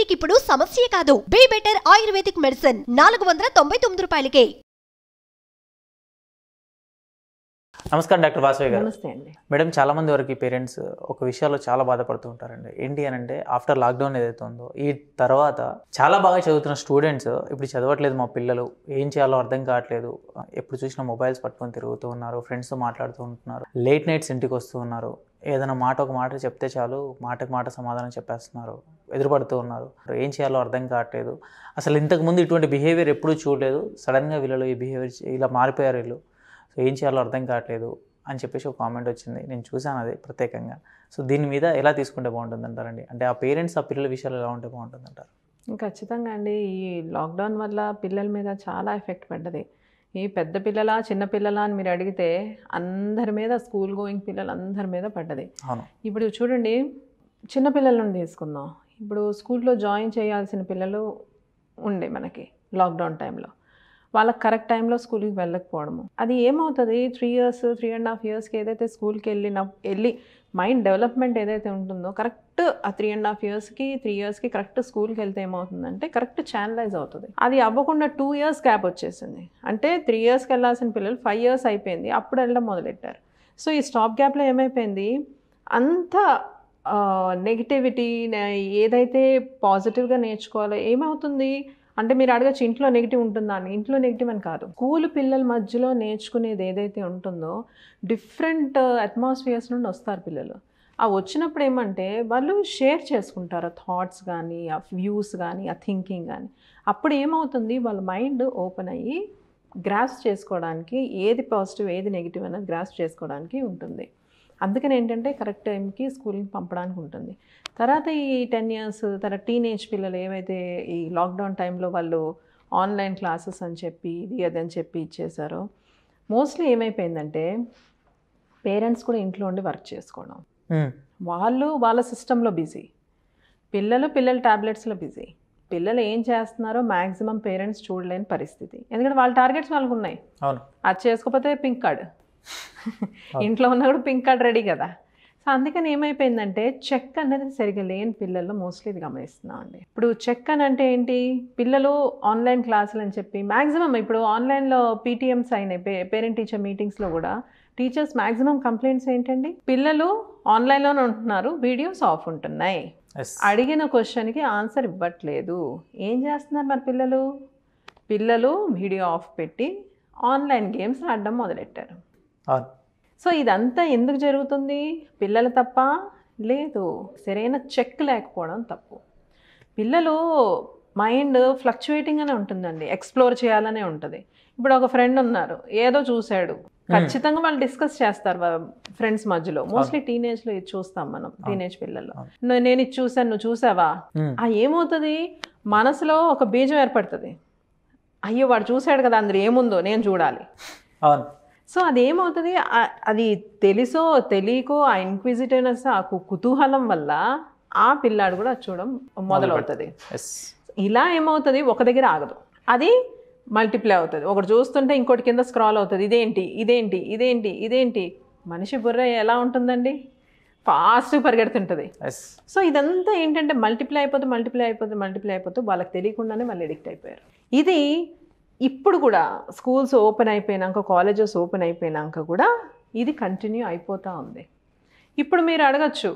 ఇంటికి ఇప్పుడు సమస్య కాదు బీ బెటర్ ఆయుర్వేదిక్ మెడిసిన్ నాలుగు వందల తొంభై తొమ్మిది రూపాయలకే నమస్కారం డాక్టర్ వాసవి గారు నమస్తే అండి మేడం చాలా మంది వరకు పేరెంట్స్ ఒక విషయాల్లో చాలా బాధపడుతూ ఉంటారండి ఏంటి అని అంటే ఆఫ్టర్ లాక్డౌన్ ఏదైతే ఉందో ఈ తర్వాత చాలా బాగా చదువుతున్న స్టూడెంట్స్ ఇప్పుడు చదవట్లేదు మా పిల్లలు ఏం చేయాలో అర్థం కావట్లేదు ఎప్పుడు చూసినా మొబైల్స్ పట్టుకొని తిరుగుతూ ఉన్నారు ఫ్రెండ్స్తో మాట్లాడుతూ ఉంటున్నారు లేట్ నైట్స్ ఇంటికి వస్తూ ఉన్నారు ఏదైనా మాట ఒక మాట చెప్తే చాలు మాటకు మాట సమాధానం చెప్పేస్తున్నారు ఎదురుపడుతూ ఉన్నారు ఏం చేయాలో అర్థం కావట్లేదు అసలు ఇంతకుముందు ఇటువంటి బిహేవియర్ ఎప్పుడూ చూడలేదు సడన్గా వీళ్ళలో ఈ బిహేవియర్ ఇలా మారిపోయారు వీళ్ళు సో ఏం చేయాలో అర్థం కావట్లేదు అని చెప్పేసి ఒక కామెంట్ వచ్చింది నేను చూశాను అది ప్రత్యేకంగా సో దీని మీద ఎలా తీసుకుంటే బాగుంటుంది అంటారండి అంటే ఆ పేరెంట్స్ ఆ పిల్లల విషయాలు ఎలా ఉంటే బాగుంటుంది అంటారు ఖచ్చితంగా అండి ఈ లాక్డౌన్ వల్ల పిల్లల మీద చాలా ఎఫెక్ట్ పడ్డది ఈ పెద్ద పిల్లలా చిన్న పిల్లలా అని మీరు అడిగితే అందరి మీద స్కూల్ గోయింగ్ పిల్లలు అందరి మీద పడ్డది ఇప్పుడు చూడండి నుండి తీసుకుందాం ఇప్పుడు స్కూల్లో జాయిన్ చేయాల్సిన పిల్లలు ఉండే మనకి లాక్డౌన్ టైంలో వాళ్ళకి కరెక్ట్ టైంలో స్కూల్కి వెళ్ళకపోవడము అది ఏమవుతుంది three years three and half ఇయర్స్కి ఏదైతే స్కూల్కి వెళ్ళిన వెళ్ళి మైండ్ డెవలప్మెంట్ ఏదైతే ఉంటుందో కరెక్ట్ ఆ త్రీ అండ్ హాఫ్ ఇయర్స్కి త్రీ ఇయర్స్కి కరెక్ట్ స్కూల్కి వెళ్తే ఏమవుతుందంటే కరెక్ట్ ఛానలైజ్ అవుతుంది అది అవ్వకుండా టూ ఇయర్స్ గ్యాప్ వచ్చేసింది అంటే త్రీ ఇయర్స్కి వెళ్ళాల్సిన పిల్లలు ఫైవ్ ఇయర్స్ అయిపోయింది అప్పుడు వెళ్ళడం మొదలెట్టారు సో ఈ స్టాప్ గ్యాప్లో ఏమైపోయింది అంత నెగిటివిటీ ఏదైతే పాజిటివ్గా నేర్చుకోవాలో ఏమవుతుంది అంటే మీరు అడగచ్చు ఇంట్లో నెగిటివ్ ఉంటుందా అని ఇంట్లో నెగిటివ్ అని కాదు స్కూల్ పిల్లల మధ్యలో నేర్చుకునేది ఏదైతే ఉంటుందో డిఫరెంట్ అట్మాస్ఫియర్స్ నుండి వస్తారు పిల్లలు ఆ వచ్చినప్పుడు ఏమంటే వాళ్ళు షేర్ చేసుకుంటారు థాట్స్ కానీ ఆ వ్యూస్ కానీ ఆ థింకింగ్ కానీ అప్పుడు ఏమవుతుంది వాళ్ళ మైండ్ ఓపెన్ అయ్యి గ్రాస్ చేసుకోవడానికి ఏది పాజిటివ్ ఏది నెగిటివ్ అనేది గ్రాస్ చేసుకోవడానికి ఉంటుంది అందుకని ఏంటంటే కరెక్ట్ టైంకి స్కూల్కి పంపడానికి ఉంటుంది తర్వాత ఈ టెన్ ఇయర్స్ తర్వాత టీనేజ్ పిల్లలు ఏవైతే ఈ లాక్డౌన్ టైంలో వాళ్ళు ఆన్లైన్ క్లాసెస్ అని చెప్పి ఇది అది అని చెప్పి ఇచ్చేసారో మోస్ట్లీ ఏమైపోయిందంటే పేరెంట్స్ కూడా ఇంట్లో ఉండి వర్క్ చేసుకోవడం వాళ్ళు వాళ్ళ సిస్టంలో బిజీ పిల్లలు పిల్లల ట్యాబ్లెట్స్లో బిజీ పిల్లలు ఏం చేస్తున్నారో మ్యాక్సిమం పేరెంట్స్ చూడలేని పరిస్థితి ఎందుకంటే వాళ్ళ టార్గెట్స్ వాళ్ళకు ఉన్నాయి అది చేసుకోకపోతే పింక్ కార్డ్ ఇంట్లో ఉన్న కూడా పింక్ కార్డ్ రెడీ కదా సో అందుకని ఏమైపోయిందంటే చెక్ అనేది సరిగా లేని పిల్లల్లో మోస్ట్లీ ఇది గమనిస్తున్నాం అండి ఇప్పుడు చెక్ అని అంటే ఏంటి పిల్లలు ఆన్లైన్ క్లాసులు అని చెప్పి మ్యాక్సిమం ఇప్పుడు ఆన్లైన్లో పీటీఎంస్ అయినాయి పేరెంట్ టీచర్ మీటింగ్స్లో కూడా టీచర్స్ మ్యాక్సిమం కంప్లైంట్స్ ఏంటండి పిల్లలు ఆన్లైన్లోనే ఉంటున్నారు వీడియోస్ ఆఫ్ ఉంటున్నాయి అడిగిన క్వశ్చన్కి ఆన్సర్ ఇవ్వట్లేదు ఏం చేస్తున్నారు మరి పిల్లలు పిల్లలు వీడియో ఆఫ్ పెట్టి ఆన్లైన్ గేమ్స్ ఆడడం మొదలెట్టారు సో ఇదంతా ఎందుకు జరుగుతుంది పిల్లలు తప్ప లేదు సరైన చెక్ లేకపోవడం తప్పు పిల్లలు మైండ్ ఫ్లక్చువేటింగ్ అనే ఉంటుందండి ఎక్స్ప్లోర్ చేయాలనే ఉంటుంది ఇప్పుడు ఒక ఫ్రెండ్ ఉన్నారు ఏదో చూశాడు ఖచ్చితంగా వాళ్ళు డిస్కస్ చేస్తారు ఫ్రెండ్స్ మధ్యలో మోస్ట్లీ టీనేజ్ లో ఇది చూస్తాం మనం టీనేజ్ పిల్లల్లో నేను ఇది చూసాను నువ్వు చూసావా ఆ ఏమవుతుంది మనసులో ఒక బీజం ఏర్పడుతుంది అయ్యో వాడు చూశాడు కదా అందులో ఏముందో నేను చూడాలి సో అదేమవుతుంది అది తెలుసో తెలియకో ఆ ఇన్క్విజిటివ్నెస్ ఆ కుతూహలం వల్ల ఆ పిల్లాడు కూడా చూడడం మొదలవుతుంది ఇలా ఏమవుతుంది ఒక దగ్గర ఆగదు అది మల్టిప్లై అవుతుంది ఒకటి చూస్తుంటే ఇంకోటి కింద స్క్రాల్ అవుతుంది ఇదేంటి ఇదేంటి ఇదేంటి ఇదేంటి మనిషి బుర్ర ఎలా ఉంటుందండి ఫాస్ట్ పరిగెడుతుంటుంది సో ఇదంతా ఏంటంటే మల్టిప్లై అయిపోతే మల్టిప్లై అయిపోతుంది మల్టిప్లై అయిపోతుంది వాళ్ళకి తెలియకుండానే వాళ్ళు ఎడిక్ట్ అయిపోయారు ఇది ఇప్పుడు కూడా స్కూల్స్ ఓపెన్ అయిపోయినాక కాలేజెస్ ఓపెన్ అయిపోయినాక కూడా ఇది కంటిన్యూ అయిపోతూ ఉంది ఇప్పుడు మీరు అడగచ్చు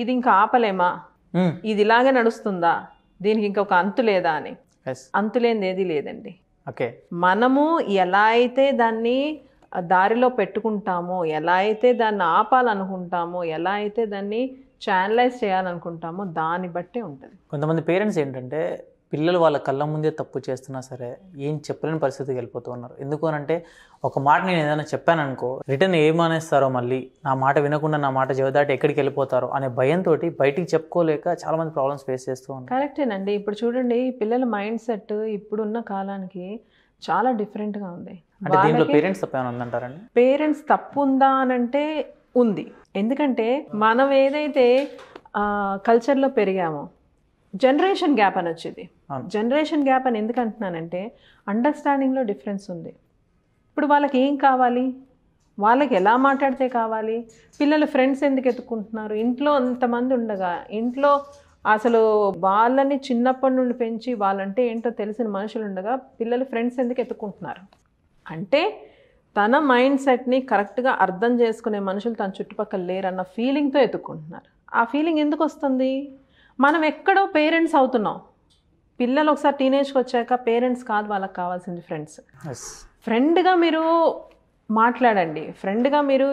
ఇది ఇంకా ఆపలేమా ఇది ఇలాగే నడుస్తుందా దీనికి ఇంకొక అంతు లేదా అని అంతులేనిది ఏది లేదండి ఓకే మనము ఎలా అయితే దాన్ని దారిలో పెట్టుకుంటామో ఎలా అయితే దాన్ని ఆపాలనుకుంటామో ఎలా అయితే దాన్ని ఛానలైజ్ చేయాలనుకుంటామో దాన్ని బట్టే ఉంటుంది కొంతమంది పేరెంట్స్ ఏంటంటే పిల్లలు వాళ్ళ కళ్ళ ముందే తప్పు చేస్తున్నా సరే ఏం చెప్పలేని పరిస్థితికి వెళ్ళిపోతూ ఉన్నారు ఎందుకు అనంటే ఒక మాట నేను ఏదైనా చెప్పాననుకో రిటర్న్ ఏమనేస్తారో మళ్ళీ నా మాట వినకుండా నా మాట చెబుదాటి ఎక్కడికి వెళ్ళిపోతారో అనే భయంతో బయటికి చెప్పుకోలేక చాలా మంది ప్రాబ్లమ్స్ ఫేస్ చేస్తూ ఉన్నారు కరెక్టేనండి ఇప్పుడు చూడండి పిల్లల మైండ్ సెట్ ఇప్పుడున్న కాలానికి చాలా డిఫరెంట్గా ఉంది అంటే దీంట్లో పేరెంట్స్ తప్పు ఏమైనా ఉందంటారండి పేరెంట్స్ తప్పు ఉందా అనంటే ఉంది ఎందుకంటే మనం ఏదైతే కల్చర్లో పెరిగామో జనరేషన్ గ్యాప్ అని వచ్చింది జనరేషన్ గ్యాప్ అని ఎందుకు అంటున్నానంటే అండర్స్టాండింగ్లో డిఫరెన్స్ ఉంది ఇప్పుడు వాళ్ళకి ఏం కావాలి వాళ్ళకి ఎలా మాట్లాడితే కావాలి పిల్లలు ఫ్రెండ్స్ ఎందుకు ఎత్తుకుంటున్నారు ఇంట్లో అంతమంది ఉండగా ఇంట్లో అసలు వాళ్ళని చిన్నప్పటి నుండి పెంచి వాళ్ళంటే ఏంటో తెలిసిన మనుషులు ఉండగా పిల్లలు ఫ్రెండ్స్ ఎందుకు ఎత్తుకుంటున్నారు అంటే తన మైండ్ సెట్ని కరెక్ట్గా అర్థం చేసుకునే మనుషులు తన చుట్టుపక్కల లేరన్న ఫీలింగ్తో ఎత్తుకుంటున్నారు ఆ ఫీలింగ్ ఎందుకు వస్తుంది మనం ఎక్కడో పేరెంట్స్ అవుతున్నాం పిల్లలు ఒకసారి టీనేజ్కి వచ్చాక పేరెంట్స్ కాదు వాళ్ళకి కావాల్సింది ఫ్రెండ్స్ ఫ్రెండ్గా మీరు మాట్లాడండి ఫ్రెండ్గా మీరు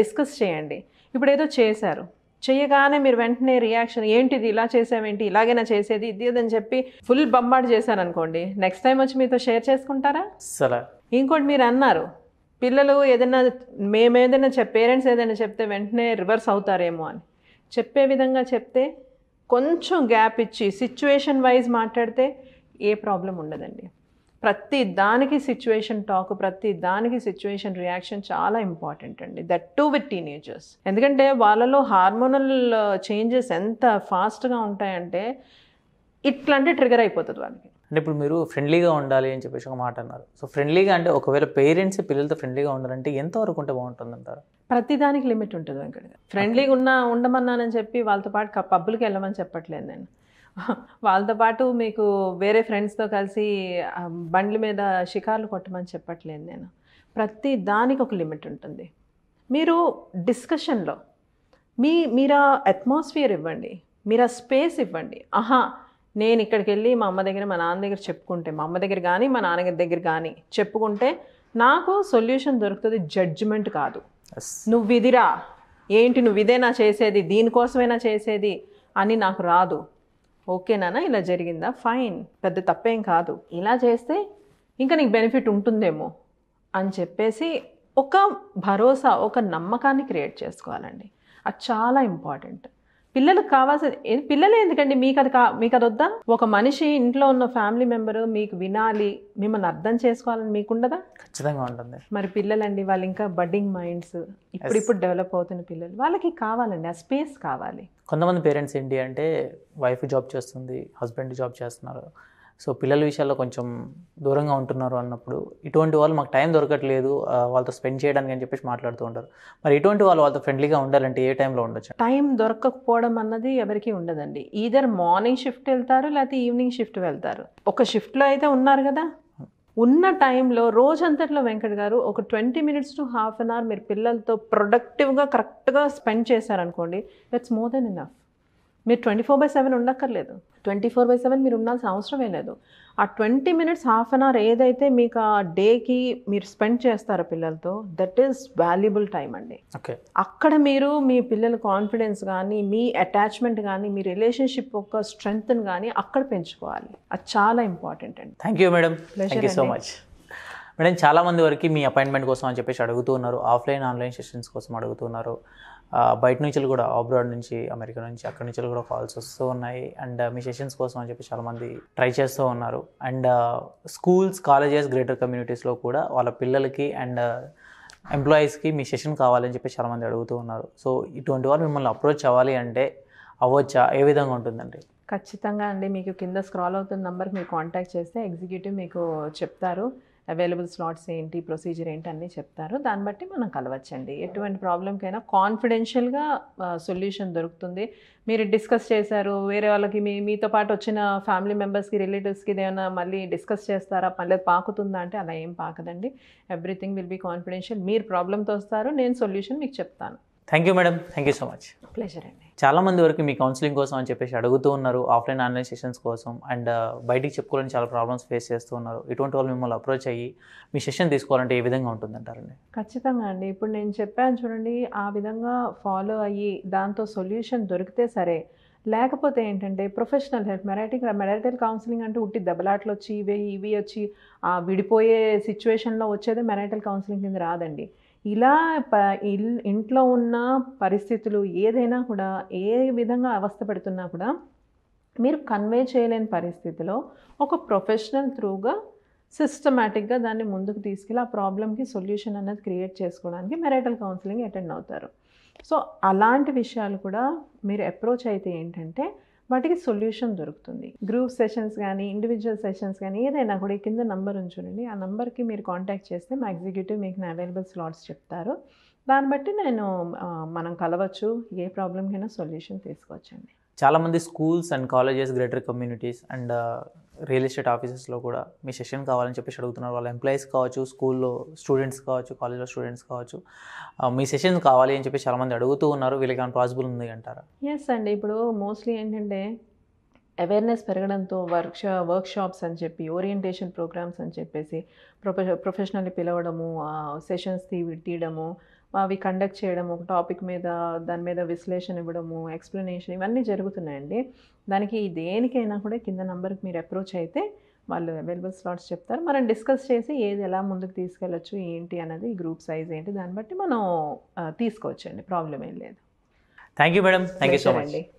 డిస్కస్ చేయండి ఇప్పుడు ఏదో చేశారు చేయగానే మీరు వెంటనే రియాక్షన్ ఏంటిది ఇలా చేసామేంటి ఇలాగైనా చేసేది ఇది అని చెప్పి ఫుల్ బంబాట్ చేశాను అనుకోండి నెక్స్ట్ టైం వచ్చి మీతో షేర్ చేసుకుంటారా సరే ఇంకోటి మీరు అన్నారు పిల్లలు ఏదైనా మేమేదైనా చెప్ పేరెంట్స్ ఏదైనా చెప్తే వెంటనే రివర్స్ అవుతారేమో అని చెప్పే విధంగా చెప్తే కొంచెం గ్యాప్ ఇచ్చి సిచ్యువేషన్ వైజ్ మాట్లాడితే ఏ ప్రాబ్లం ఉండదండి ప్రతి దానికి సిచ్యువేషన్ టాక్ ప్రతి దానికి సిచ్యువేషన్ రియాక్షన్ చాలా ఇంపార్టెంట్ అండి దట్ టూ విత్ టీనేజర్స్ ఎందుకంటే వాళ్ళలో హార్మోనల్ చేంజెస్ uh, ఎంత ఫాస్ట్గా ఉంటాయంటే ఇట్లాంటి ట్రిగర్ అయిపోతుంది వాళ్ళకి అంటే ఇప్పుడు మీరు ఫ్రెండ్లీగా ఉండాలి అని చెప్పేసి ఒక మాట అన్నారు సో ఫ్రెండ్లీగా అంటే ఒకవేళ పేరెంట్స్ పిల్లలతో ఫ్రెండ్లీగా ఉండాలంటే ఎంత వరకు ఉంటే బాగుంటుంది అంటారు ప్రతిదానికి లిమిట్ ఉంటుంది వెంకట ఫ్రెండ్లీగా ఉన్నా ఉండమన్నానని చెప్పి వాళ్ళతో పాటు పబ్బులకి వెళ్ళమని చెప్పట్లేదు నేను వాళ్ళతో పాటు మీకు వేరే ఫ్రెండ్స్తో కలిసి బండ్ల మీద షికార్లు కొట్టమని చెప్పట్లేదు నేను ప్రతి దానికి ఒక లిమిట్ ఉంటుంది మీరు డిస్కషన్లో మీ మీరు అట్మాస్ఫియర్ ఇవ్వండి మీరు ఆ స్పేస్ ఇవ్వండి ఆహా నేను ఇక్కడికి వెళ్ళి మా అమ్మ దగ్గర మా నాన్న దగ్గర చెప్పుకుంటే మా అమ్మ దగ్గర కానీ మా నాన్నగారి దగ్గర కానీ చెప్పుకుంటే నాకు సొల్యూషన్ దొరుకుతుంది జడ్జిమెంట్ కాదు నువ్వు విధిరా ఏంటి నువ్వు ఇదేనా చేసేది దీనికోసమైనా చేసేది అని నాకు రాదు ఓకేనా ఇలా జరిగిందా ఫైన్ పెద్ద తప్పేం కాదు ఇలా చేస్తే ఇంకా నీకు బెనిఫిట్ ఉంటుందేమో అని చెప్పేసి ఒక భరోసా ఒక నమ్మకాన్ని క్రియేట్ చేసుకోవాలండి అది చాలా ఇంపార్టెంట్ పిల్లలకు కావాల్సిన పిల్లలే ఎందుకండి మీకు అది కా మీకు అది వద్దా ఒక మనిషి ఇంట్లో ఉన్న ఫ్యామిలీ మెంబరు మీకు వినాలి మిమ్మల్ని అర్థం చేసుకోవాలని మీకు ఉండదా ఖచ్చితంగా ఉంటుంది మరి పిల్లలండి వాళ్ళు ఇంకా బడ్డింగ్ మైండ్స్ ఇప్పుడు ఇప్పుడు డెవలప్ అవుతున్న పిల్లలు వాళ్ళకి కావాలండి ఆ స్పేస్ కావాలి కొంతమంది పేరెంట్స్ ఏంటి అంటే వైఫ్ జాబ్ చేస్తుంది హస్బెండ్ జాబ్ చేస్తున్నారు సో పిల్లల విషయాల్లో కొంచెం దూరంగా ఉంటున్నారు అన్నప్పుడు ఇటువంటి వాళ్ళు మాకు టైం దొరకట్లేదు వాళ్ళతో స్పెండ్ చేయడానికి అని చెప్పేసి మాట్లాడుతూ ఉంటారు మరి ఇటువంటి వాళ్ళు వాళ్ళతో ఫ్రెండ్లీగా ఉండాలంటే ఏ టైంలో ఉండొచ్చు టైం దొరకకపోవడం అన్నది ఎవరికి ఉండదండి ఈధర్ మార్నింగ్ షిఫ్ట్ వెళ్తారు లేకపోతే ఈవినింగ్ షిఫ్ట్ వెళ్తారు ఒక షిఫ్ట్లో అయితే ఉన్నారు కదా ఉన్న టైంలో రోజంతట్లో వెంకట్ గారు ఒక twenty minutes to half an hour మీరు పిల్లలతో ప్రొడక్టివ్గా కరెక్ట్గా స్పెండ్ చేశారనుకోండి దట్స్ మోర్ దెన్ ఇన్ఫ్ మీరు ట్వంటీ ఫోర్ బై సెవెన్ ఉండక్కర్లేదు ట్వంటీ ఫోర్ బై సెవెన్ మీరు ఉండాల్సిన అవసరమే లేదు ఆ twenty minutes half an hour ఏదైతే మీకు ఆ డేకి మీరు స్పెండ్ చేస్తారో పిల్లలతో దట్ ఈస్ వాల్యుబుల్ టైం అండి ఓకే అక్కడ మీరు మీ పిల్లల కాన్ఫిడెన్స్ కానీ మీ అటాచ్మెంట్ కానీ మీ రిలేషన్షిప్ యొక్క స్ట్రెంగ్త్ని కానీ అక్కడ పెంచుకోవాలి అది చాలా ఇంపార్టెంట్ అండి thank you madam so much madam చాలామంది వరకు మీ అపాయింట్మెంట్ కోసం అని చెప్పేసి అడుగుతూ ఉన్నారు ఆఫ్లైన్ ఆన్లైన్ సెషన్స్ కోసం అడుగుతున్నారు బయట నుంచి కూడా అబ్రాడ్ నుంచి అమెరికా నుంచి అక్కడి నుంచి కూడా కాల్స్ వస్తూ ఉన్నాయి అండ్ మీ సెషన్స్ కోసం అని చెప్పి చాలామంది ట్రై చేస్తూ ఉన్నారు అండ్ స్కూల్స్ కాలేజెస్ గ్రేటర్ కమ్యూనిటీస్లో కూడా వాళ్ళ పిల్లలకి అండ్ ఎంప్లాయీస్కి మీ సెషన్ కావాలని చెప్పి చాలామంది అడుగుతూ ఉన్నారు సో ఇటువంటి వాళ్ళు మిమ్మల్ని అప్రోచ్ అవ్వాలి అంటే అవ్వచ్చా ఏ విధంగా ఉంటుందండి ఖచ్చితంగా అండి మీకు కింద స్క్రాల్ అవుతున్న నెంబర్కి మీరు కాంటాక్ట్ చేస్తే ఎగ్జిక్యూటివ్ మీకు చెప్తారు అవైలబుల్ స్లాట్స్ ఏంటి ప్రొసీజర్ ఏంటి అన్నీ చెప్తారు దాన్ని బట్టి మనం కలవచ్చండి ఎటువంటి ప్రాబ్లంకైనా కాన్ఫిడెన్షియల్గా సొల్యూషన్ దొరుకుతుంది మీరు డిస్కస్ చేశారు వేరే వాళ్ళకి మీ మీతో పాటు వచ్చిన ఫ్యామిలీ మెంబర్స్కి రిలేటివ్స్కి ఏదైనా మళ్ళీ డిస్కస్ చేస్తారా పర్లేదు పాకుతుందా అంటే అలా ఏం పాకదండి ఎవ్రీథింగ్ విల్ బీ కాన్ఫిడెన్షియల్ మీరు ప్రాబ్లంతో వస్తారు నేను సొల్యూషన్ మీకు చెప్తాను thank you madam thank you so much pleasure అండి చాలామంది వరకు మీ కౌన్సిలింగ్ కోసం అని చెప్పేసి అడుగుతూ ఉన్నారు ఆఫ్లైన్ ఆన్లైన్ సెషన్స్ కోసం అండ్ uh, బయటికి చెప్పుకోవాలని చాలా ప్రాబ్లమ్స్ ఫేస్ చేస్తూ ఉన్నారు ఇటువంటి వాళ్ళు మిమ్మల్ని అప్రోచ్ అయ్యి మీ సెషన్ తీసుకోవాలంటే ఏ విధంగా ఉంటుందంటారండి ఖచ్చితంగా అండి ఇప్పుడు నేను చెప్పాను చూడండి ఆ విధంగా ఫాలో అయ్యి దాంతో సొల్యూషన్ దొరికితే సరే లేకపోతే ఏంటంటే ప్రొఫెషనల్ హెల్ప్ మెరైటింగ్ మెరైటల్ కౌన్సిలింగ్ అంటే ఉట్టి దెబ్బలాట్లు వచ్చి ఇవి ఇవి వచ్చి విడిపోయే సిచ్యువేషన్లో వచ్చేదే మెరైటల్ కౌన్సిలింగ్ కింద రాదండి ఇలా ప ఇంట్లో ఉన్న పరిస్థితులు ఏదైనా కూడా ఏ విధంగా అవస్థ పెడుతున్నా కూడా మీరు కన్వే చేయలేని పరిస్థితిలో ఒక ప్రొఫెషనల్ త్రూగా సిస్టమేటిక్గా దాన్ని ముందుకు తీసుకెళ్ళి ఆ ప్రాబ్లమ్కి సొల్యూషన్ అనేది క్రియేట్ చేసుకోవడానికి మెరైటల్ కౌన్సిలింగ్ అటెండ్ అవుతారు సో అలాంటి విషయాలు కూడా మీరు అప్రోచ్ అయితే ఏంటంటే వాటికి సొల్యూషన్ దొరుకుతుంది గ్రూప్ సెషన్స్ కానీ ఇండివిజువల్ సెషన్స్ కానీ ఏదైనా కూడా కింద నంబర్ ఉంచునండి ఆ నెంబర్కి మీరు కాంటాక్ట్ చేస్తే మా ఎగ్జిక్యూటివ్ మీకు అవైలబుల్ స్లాట్స్ చెప్తారు దాన్ని బట్టి నేను మనం కలవచ్చు ఏ ప్రాబ్లమ్కైనా సొల్యూషన్ తీసుకోవచ్చండి చాలామంది schools and colleges greater communities and real estate ఆఫీసెస్లో కూడా మీ సెషన్ కావాలని చెప్పేసి అడుగుతున్నారు వాళ్ళ ఎంప్లాయీస్ కావచ్చు స్కూల్లో స్టూడెంట్స్ కావచ్చు కాలేజ్లో స్టూడెంట్స్ కావచ్చు మీ సెషన్స్ కావాలి అని చెప్పి చాలామంది అడుగుతూ ఉన్నారు వీళ్ళకి పాసిబుల్ ఉంది అంటారా ఎస్ అండి ఇప్పుడు మోస్ట్లీ ఏంటంటే అవేర్నెస్ పెరగడంతో వర్క్షా వర్క్షాప్స్ అని చెప్పి ఓరియంటేషన్ ప్రోగ్రామ్స్ అని చెప్పేసి ప్రొఫె ప్రొఫెషనల్ని పిలవడము సెషన్స్ తీ తీయడము అవి కండక్ట్ చేయడము ఒక టాపిక్ మీద దాని మీద విశ్లేషణ ఇవ్వడము ఎక్స్ప్లెనేషన్ ఇవన్నీ జరుగుతున్నాయండి దానికి దేనికైనా కూడా కింద నెంబర్కి మీరు అప్రోచ్ అయితే వాళ్ళు అవైలబుల్ స్లాట్స్ చెప్తారు మనం డిస్కస్ చేసి ఏది ఎలా ముందుకు తీసుకెళ్ళచ్చు ఏంటి అన్నది గ్రూప్ సైజ్ ఏంటి దాన్ని బట్టి మనం తీసుకోవచ్చండి ప్రాబ్లం ఏం లేదు thank you madam thank you so much